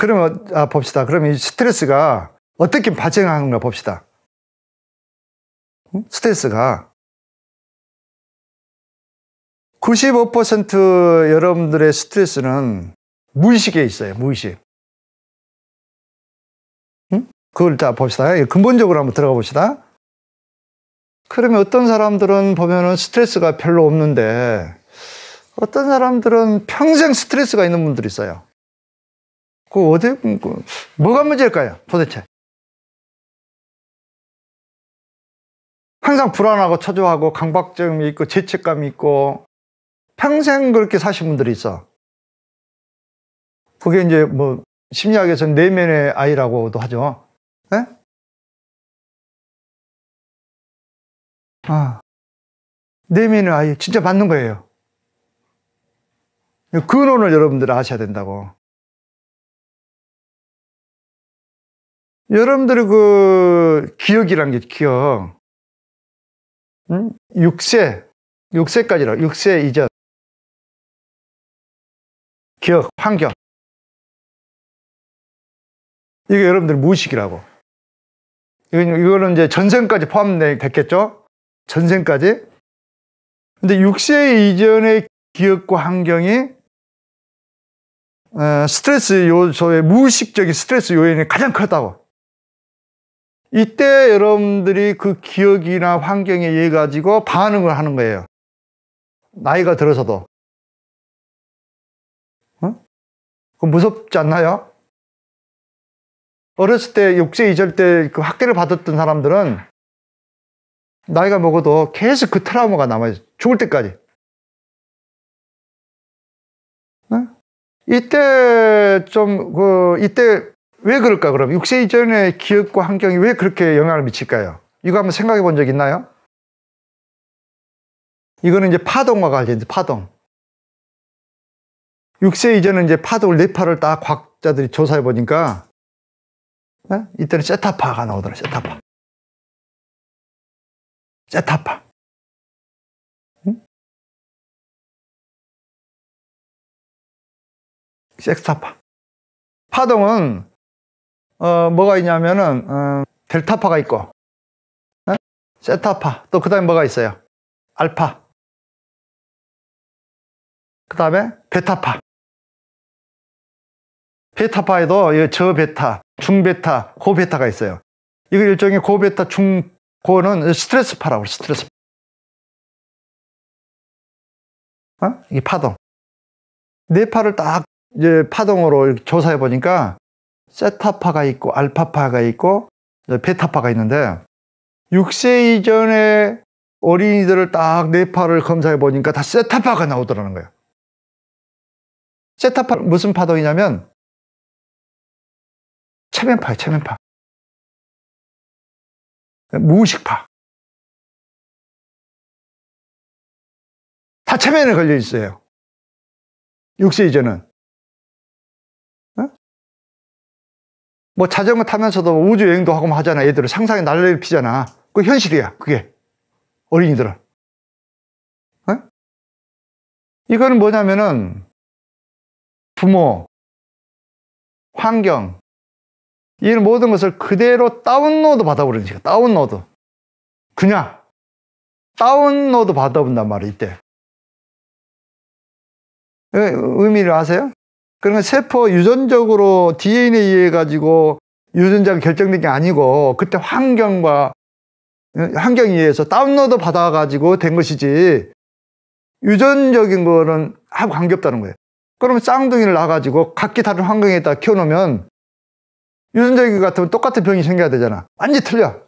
그러면 아, 봅시다. 그러면 이 스트레스가 어떻게 발생하는가 봅시다. 스트레스가 95% 여러분들의 스트레스는 무의식에 있어요. 무의식. 그걸 다 봅시다. 예, 근본적으로 한번 들어가 봅시다. 그러면 어떤 사람들은 보면은 스트레스가 별로 없는데 어떤 사람들은 평생 스트레스가 있는 분들이 있어요. 그 어디 음, 그 뭐가 문제일까요? 도대체 항상 불안하고 초조하고 강박증이 있고 죄책감이 있고 평생 그렇게 사신 분들이 있어. 그게 이제 뭐 심리학에서는 내면의 아이라고도 하죠. 네? 아, 내면의 아이 진짜 맞는 거예요. 근원을 여러분들 아셔야 된다고. 여러분들의 그 기억이란 게 기억. 응? 6세, 6세까지라, 6세 이전. 기억, 환경. 이게 여러분들 무의식이라고. 이건, 이거는 이제 전생까지 포함됐겠죠? 전생까지. 근데 6세 이전의 기억과 환경이 어, 스트레스 요소의 무의식적인 스트레스 요인이 가장 크다고. 이때 여러분들이 그 기억이나 환경에 의해 가지고 반응을 하는 거예요. 나이가 들어서도. 어? 무섭지 않나요? 어렸을 때6세 이절 때 그 학대를 받았던 사람들은 나이가 먹어도 계속 그 트라우마가 남아요. 있 죽을 때까지. 어? 이때 좀, 그, 이때 왜 그럴까 그럼? 6세 이전의 기억과 환경이 왜 그렇게 영향을 미칠까요? 이거 한번 생각해 본 적 있나요? 이거는 이제 파동과 관련된 파동. 6세 이전은 이제 파동을 뇌파를 네 딱 과학자들이 조사해 보니까 네? 이때는 세타파가 나오더라. 세타파. 세타파. 응? 세타파 파동은 어, 뭐가 있냐면은 어, 델타파가 있고 에? 어? 세타파 또 그 다음에 뭐가 있어요 알파 그 다음에 베타파 베타파에도 저베타, 중베타, 고베타가 있어요 이거 일종의 고베타, 중, 고는 스트레스파라고 스트레스파 어? 이 파동 뇌파를 네 딱 이제 파동으로 조사해 보니까 세타파가 있고 알파파가 있고 베타파가 있는데 6세 이전에 어린이들을 딱 뇌파를 네 검사해 보니까 다 세타파가 나오더라는 거예요. 세타파 무슨 파동이냐면 체면파예요, 체면파. 무의식파. 다 체면에 걸려 있어요. 6세 이전은. 뭐 자전거 타면서도 우주 여행도 하고 뭐 하잖아. 애들은 상상의 날개를 피잖아. 그 현실이야. 그게 어린이들은. 어? 이거는 뭐냐면은 부모, 환경, 이런 모든 것을 그대로 다운로드 받아버리는 시간. 다운로드. 그냥 다운로드 받아본단 말이야, 이때. 어, 의미를 아세요? 그러면 그러니까 세포 유전적으로 DNA에 의해 가지고 유전자가 결정된 게 아니고 그때 환경과 환경에 의해서 다운로드 받아가지고 된 것이지 유전적인 거는 아무 관계없다는 거예요. 그러면 쌍둥이를 낳아가지고 각기 다른 환경에다 키워놓으면 유전적인 것 같으면 똑같은 병이 생겨야 되잖아. 완전히 틀려.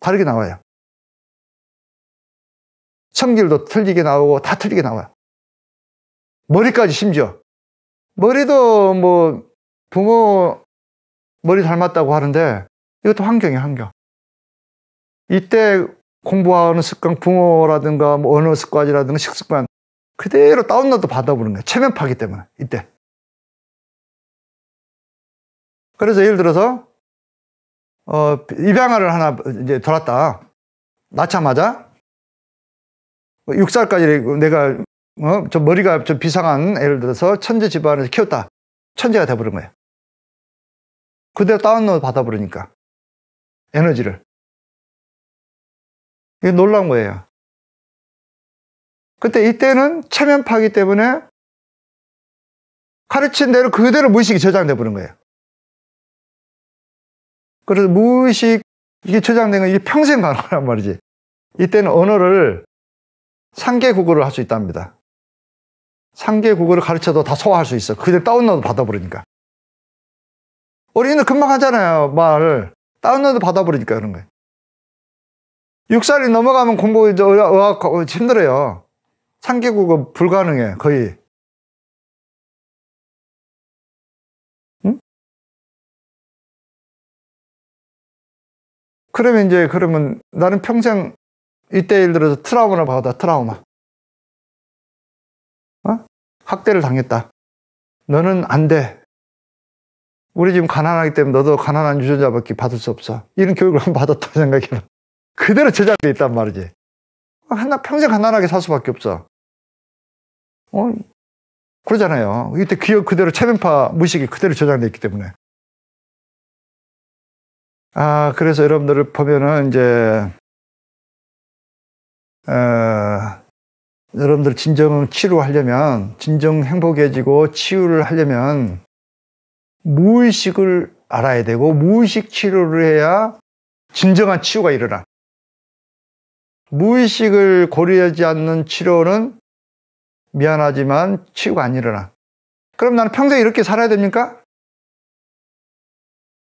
다르게 나와요. 성질도 틀리게 나오고 다 틀리게 나와요. 머리까지 심지어. 머리도 뭐 부모 머리 닮았다고 하는데 이것도 환경이 환경. 이때 공부하는 습관, 부모라든가뭐 언어 습관이라든가 식습관 그대로 다운로드 받아보는 거예 체면파기 때문에 이때. 그래서 예를 들어서 어, 입양아를 하나 이제 돌았다. 낳자마자 6살까지 뭐 내가 어? 좀 머리가 좀 비상한 예를 들어서 천재 집안에서 키웠다. 천재가 돼버린 거예요. 그대로 다운로드 받아버리니까. 에너지를. 이게 놀란 거예요. 그때 이때는 체면 파기 때문에 가르친 대로 그대로 무의식이 저장돼 버린 거예요. 그래서 무의식 이게 저장된 건 이게 평생 가는 거란 말이지. 이때는 언어를 상계 국어를 할 수 있답니다. 상계 국어를 가르쳐도 다 소화할 수 있어. 그대 다운로드 받아버리니까. 우리는 금방 하잖아요. 말을. 다운로드 받아버리니까 그런 거예요. 6살이 넘어가면 공부 이제 의학 힘들어요. 상계 국어 불가능해. 거의. 그러면 이제 그러면 나는 평생 이때 예를 들어서 트라우마를 받아 트라우마 학대를 당했다. 너는 안 돼. 우리 지금 가난하기 때문에 너도 가난한 유전자밖에 받을 수 없어. 이런 교육을 한 번 받았다 생각해라. 그대로 제자돼 있단 말이지. 하나 평생 가난하게 살 수밖에 없어. 어, 그러잖아요. 이때 기억 그대로 체면파 무식이 그대로 저장돼 있기 때문에. 아, 그래서 여러분들을 보면은 이제 어, 여러분들 진정 치료하려면 진정 행복해지고 치유를 하려면 무의식을 알아야 되고 무의식 치료를 해야 진정한 치유가 일어나. 무의식을 고려하지 않는 치료는 미안하지만 치유가 안 일어나. 그럼 나는 평생 이렇게 살아야 됩니까?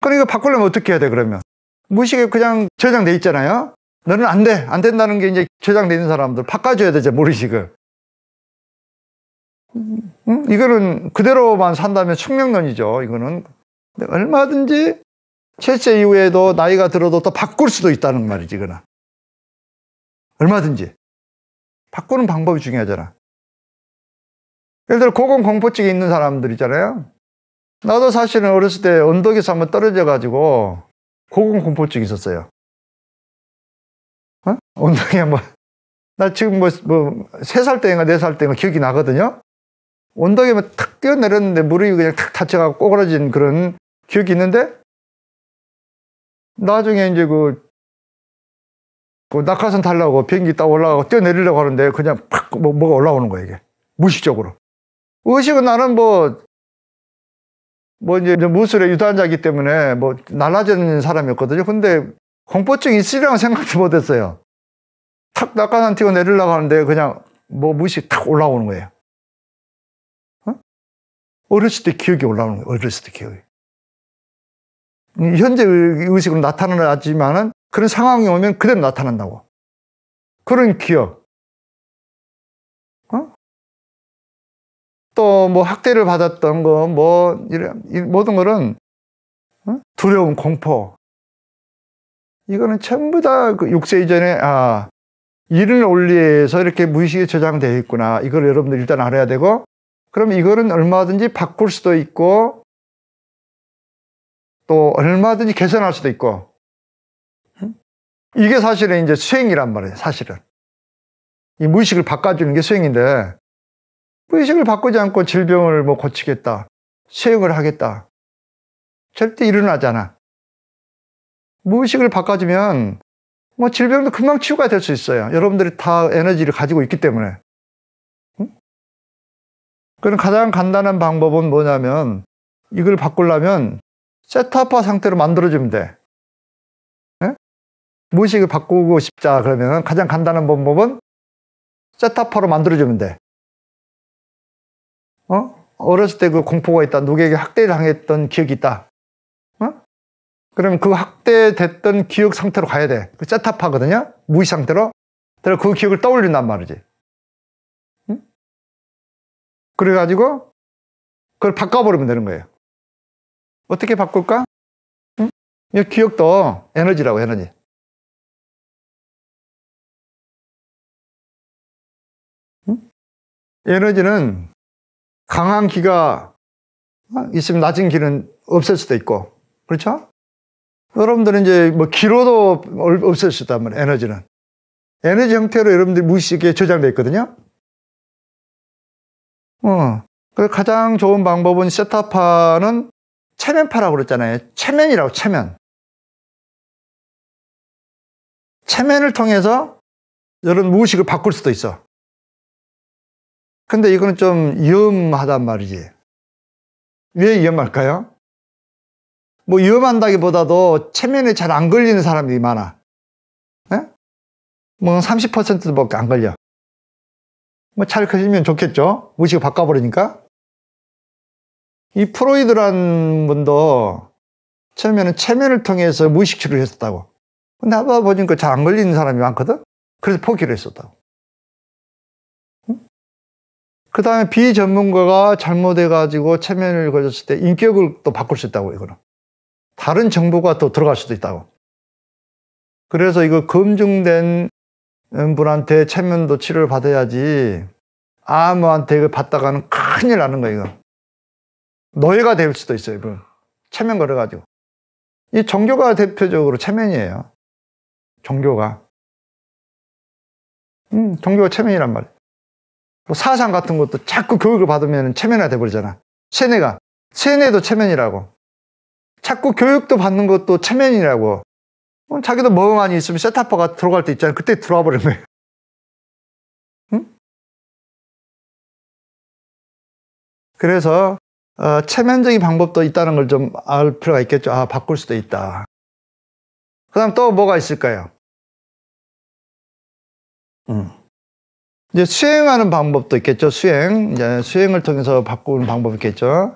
그러니까 바꾸려면 어떻게 해야 돼, 그러면? 무의식에 그냥 저장돼 있잖아요? 너는 안 돼. 안 된다는 게 이제 저장되는 사람들 바꿔줘야 되지 모리식을. 음, 이거는 그대로만 산다면 숙명론이죠. 이거는. 얼마든지 채째 이후에도 나이가 들어도 또 바꿀 수도 있다는 말이지, 그나 얼마든지. 바꾸는 방법이 중요하잖아. 예를 들어 고공공포증이 있는 사람들 있잖아요. 나도 사실은 어렸을 때 언덕에서 한번 떨어져 가지고 고공공포증이 있었어요. 운이에 뭐, 나 지금 뭐, 뭐, 세 살 때인가 네 살 때인가 기억이 나거든요. 운동이뭐탁 뛰어내렸는데 무릎이 그냥 탁 다쳐가고 꼬그라진 그런 기억이 있는데, 나중에 이제 그, 그 낙하산 달라고 비행기 딱 올라가고 뛰어내리려고 하는데 그냥 팍 뭐, 뭐가 올라오는 거야, 이게. 무의식적으로. 의식은 나는 뭐, 뭐 이제 무술의 유단자기 이 때문에 뭐 날라지는 사람이었거든요. 근데 공포증이 있으리라는 생각도 못 했어요. 탁 낙하산 튀고 내리려고 하는데 그냥 뭐 무식 의탁 올라오는 거예요. 어? 어렸을 때 기억이 올라오는 거예요. 어렸을 때 기억이. 현재 의식으로 나타나지만은 그런 상황이 오면 그대로 나타난다고. 그런 기억. 어? 또 뭐 학대를 받았던 거, 뭐, 이런, 모든 거는 어? 두려움, 공포. 이거는 전부 다그 육세 이전에, 아, 이런 원리에서 이렇게 무의식에 저장되어 있구나. 이걸 여러분들 일단 알아야 되고, 그럼 이거는 얼마든지 바꿀 수도 있고, 또 얼마든지 개선할 수도 있고, 이게 사실은 이제 수행이란 말이에요, 사실은. 이 무의식을 바꿔주는 게 수행인데, 무의식을 바꾸지 않고 질병을 뭐 고치겠다, 수행을 하겠다. 절대 일어나잖아. 무의식을 바꿔주면 뭐 질병도 금방 치유가 될 수 있어요. 여러분들이 다 에너지를 가지고 있기 때문에. 응? 그럼 그러니까 가장 간단한 방법은 뭐냐면 이걸 바꾸려면 세타파 상태로 만들어주면 돼. 네? 무의식을 바꾸고 싶다 그러면 가장 간단한 방법은 세타파로 만들어주면 돼. 어? 어렸을 때 그 공포가 있다. 누구에게 학대를 당했던 기억이 있다. 그러면그 확대됐던 기억 상태로 가야 돼. 그 세탑하거든요? 무의 상태로. 그래서 그 기억을 떠올린단 말이지. 응? 그래가지고 그걸 바꿔버리면 되는 거예요. 어떻게 바꿀까? 응? 이 기억도 에너지라고, 에너지. 응? 에너지는 강한 기가 있으면 낮은 기는 없을 수도 있고, 그렇죠? 여러분들은 이제 뭐 기로도 없을 수 있단 말이에요, 에너지는. 에너지 형태로 여러분들이 무의식에 저장되어 있거든요. 어. 그래서 가장 좋은 방법은 세타파는 체면파라고 그랬잖아요. 체면이라고, 체면. 체면을 통해서 여러분 무의식을 바꿀 수도 있어. 근데 이거는 좀 위험하단 말이지. 왜 위험할까요? 뭐 위험한다기보다도 체면에 잘 안 걸리는 사람들이 많아. 네? 뭐 30%밖에 안 걸려. 뭐잘 커지면 좋겠죠. 무식을 바꿔버리니까. 이 프로이드란 분도 처음에는 체면을 통해서 무의식 치료를 했었다고. 근데 하다 보니까 잘 안 걸리는 사람이 많거든? 그래서 포기를 했었다고. 응? 그 다음에 비전문가가 잘못해가지고 체면을 걸렸을 때 인격을 또 바꿀 수 있다고, 이거는. 다른 정보가 또 들어갈 수도 있다고. 그래서 이거 검증된 분한테 체면도 치료를 받아야지 아무한테 이거 받다가는 큰일 나는 거예요, 이거. 노예가 될 수도 있어요, 이거 체면 걸어가지고. 이 종교가 대표적으로 체면이에요. 종교가. 음, 종교가 체면이란 말이에요. 뭐 사상 같은 것도 자꾸 교육을 받으면 체면화 돼버리잖아. 세뇌가. 세뇌도 체면이라고. 자꾸 교육도 받는 것도 체면이라고. 어, 자기도 멍하니 뭐 있으면 세타퍼가 들어갈 때 있잖아요. 그때 들어와 버린 거예요. 응? 그래서 어, 체면적인 방법도 있다는 걸 좀 알 필요가 있겠죠. 아, 바꿀 수도 있다. 그 다음 또 뭐가 있을까요? 음. 이제 수행하는 방법도 있겠죠. 수행. 이제 수행을 통해서 바꾸는 방법이 있겠죠.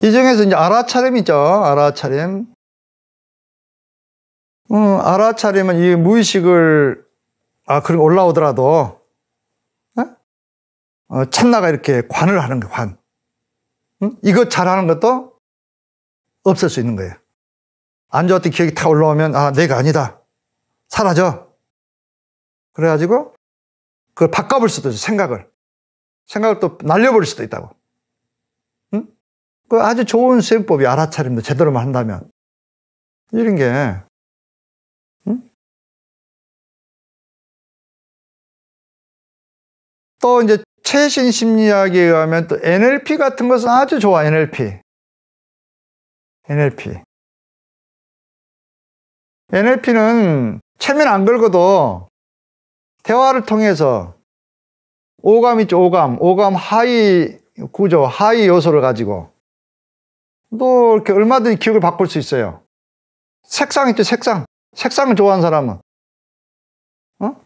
이 중에서 이제 알아차림이죠알아차림 음, 아차림은이 무의식을, 아, 그런 올라오더라도, 어, 찬나가 이렇게 관을 하는 거예요, 관. 음? 이거 잘하는 것도 없앨 수 있는 거예요. 안 좋았던 기억이 다 올라오면, 아, 내가 아니다. 사라져. 그래가지고, 그걸 바꿔볼 수도 있어, 생각을. 생각을 또 날려버릴 수도 있다고. 그 아주 좋은 세행법이 알아차림도 제대로만 한다면 이런 게 응? 또 이제 최신 심리학에 의하면 또 NLP 같은 것은 아주 좋아 NLP NLP NLP는 체면 안 걸고도 대화를 통해서 오감 있죠 오감 오감 하위 구조 하위 요소를 가지고 또 이렇게 얼마든지 기억을 바꿀 수 있어요. 색상 있죠, 색상. 색상을 좋아하는 사람은. 어?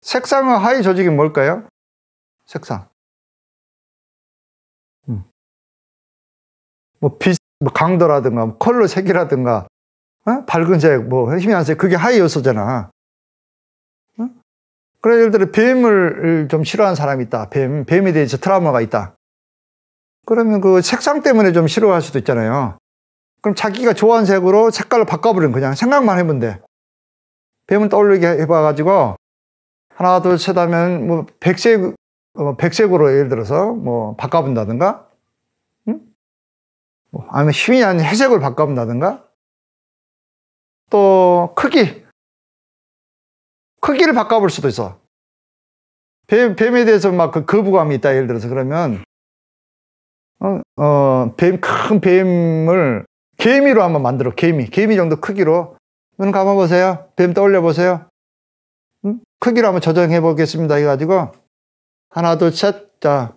색상은 하위 조직이 뭘까요? 색상. 음. 뭐 빛, 뭐 강도라든가, 뭐 컬러 색이라든가, 어? 밝은색, 뭐, 희미한 어? 색, 그게 하위 요소잖아. 그래 예를 들어 뱀을 좀 싫어하는 사람이 있다. 뱀, 뱀에 대해서 트라우마가 있다. 그러면 그 색상 때문에 좀 싫어할 수도 있잖아요. 그럼 자기가 좋아하는 색으로 색깔을 바꿔버리면 그냥 생각만 해면 돼. 뱀은 떠올리게 해봐가지고 하나, 둘, 셋 하면 뭐 백색, 어, 백색으로 예를 들어서 뭐 바꿔본다든가 응? 뭐 아니면 힘이 아닌 회색을 바꿔본다든가 또 크기 크기를 바꿔볼 수도 있어 뱀, 뱀에 대해서 막 그 거부감이 있다 예를 들어서 그러면 어, 어, 뱀, 큰 뱀을 개미로 한번 만들어 개미 개미 정도 크기로 눈 감아보세요 뱀 떠올려 보세요 음? 크기로 한번 저장해 보겠습니다 해가지고 하나 둘 셋자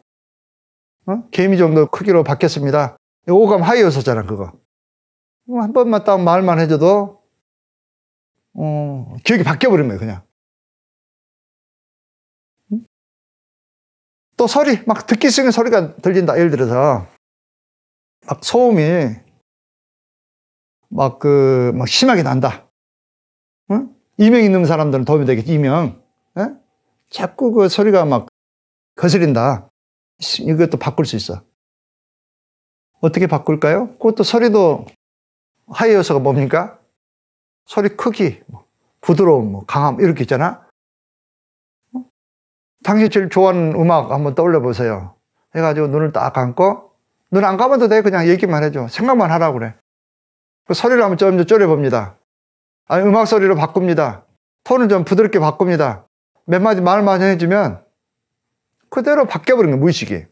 어? 개미 정도 크기로 바뀌었습니다 오감 하이어서잖아 그거 한 번만 딱 말만 해줘도 어, 기억이 바뀌어버린 거예요 그냥 또 소리, 막 듣기 싫은 소리가 들린다. 예를 들어서, 막 소음이 막 그, 막 심하게 난다. 응? 이명 있는 사람들은 도움이 되겠지, 이명. 응? 예? 자꾸 그 소리가 막 거슬린다. 이것도 바꿀 수 있어. 어떻게 바꿀까요? 그것도 소리도 하이 요소가 뭡니까? 소리 크기, 뭐 부드러움, 뭐 강함, 이렇게 있잖아. 당시 제일 좋아하는 음악 한번 떠올려 보세요. 해가지고 눈을 딱 감고 눈 안 감아도 돼. 그냥 얘기만 해줘. 생각만 하라고 그래. 그 소리를 한번 좀 줄여봅니다. 아니, 음악 소리로 바꿉니다. 톤을 좀 부드럽게 바꿉니다. 몇 마디 말만 해주면 그대로 바뀌어버린 거예요. 무의식이.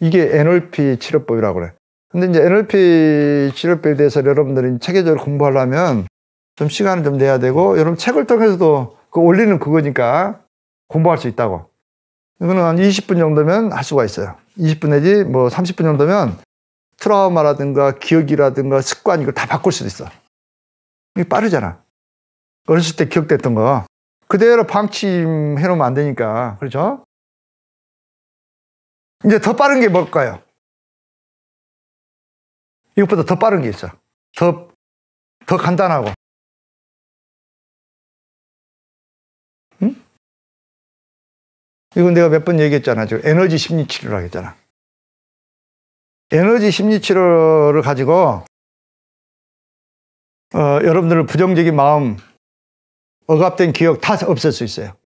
이게 NLP 치료법이라고 그래. 근데 이제 NLP 치료법에 대해서 여러분들이 체계적으로 공부하려면 좀 시간을 좀 내야 되고, 여러분 책을 통해서도 그 원리는 그거니까 공부할 수 있다고. 이거는 한 20분 정도면 할 수가 있어요. 20분 내지 뭐 30분 정도면 트라우마라든가 기억이라든가 습관 이걸 다 바꿀 수도 있어. 이게 빠르잖아. 어렸을 때 기억됐던 거 그대로 방침해 놓으면 안 되니까. 그렇죠? 이제 더 빠른 게 뭘까요? 이것보다 더 빠른 게 있어. 더, 더 간단하고, 이건 내가 몇 번 얘기했잖아. 지금 에너지 심리 치료라고 했잖아. 에너지 심리 치료를 가지고 어, 여러분들 부정적인 마음, 억압된 기억 다 없앨 수 있어요.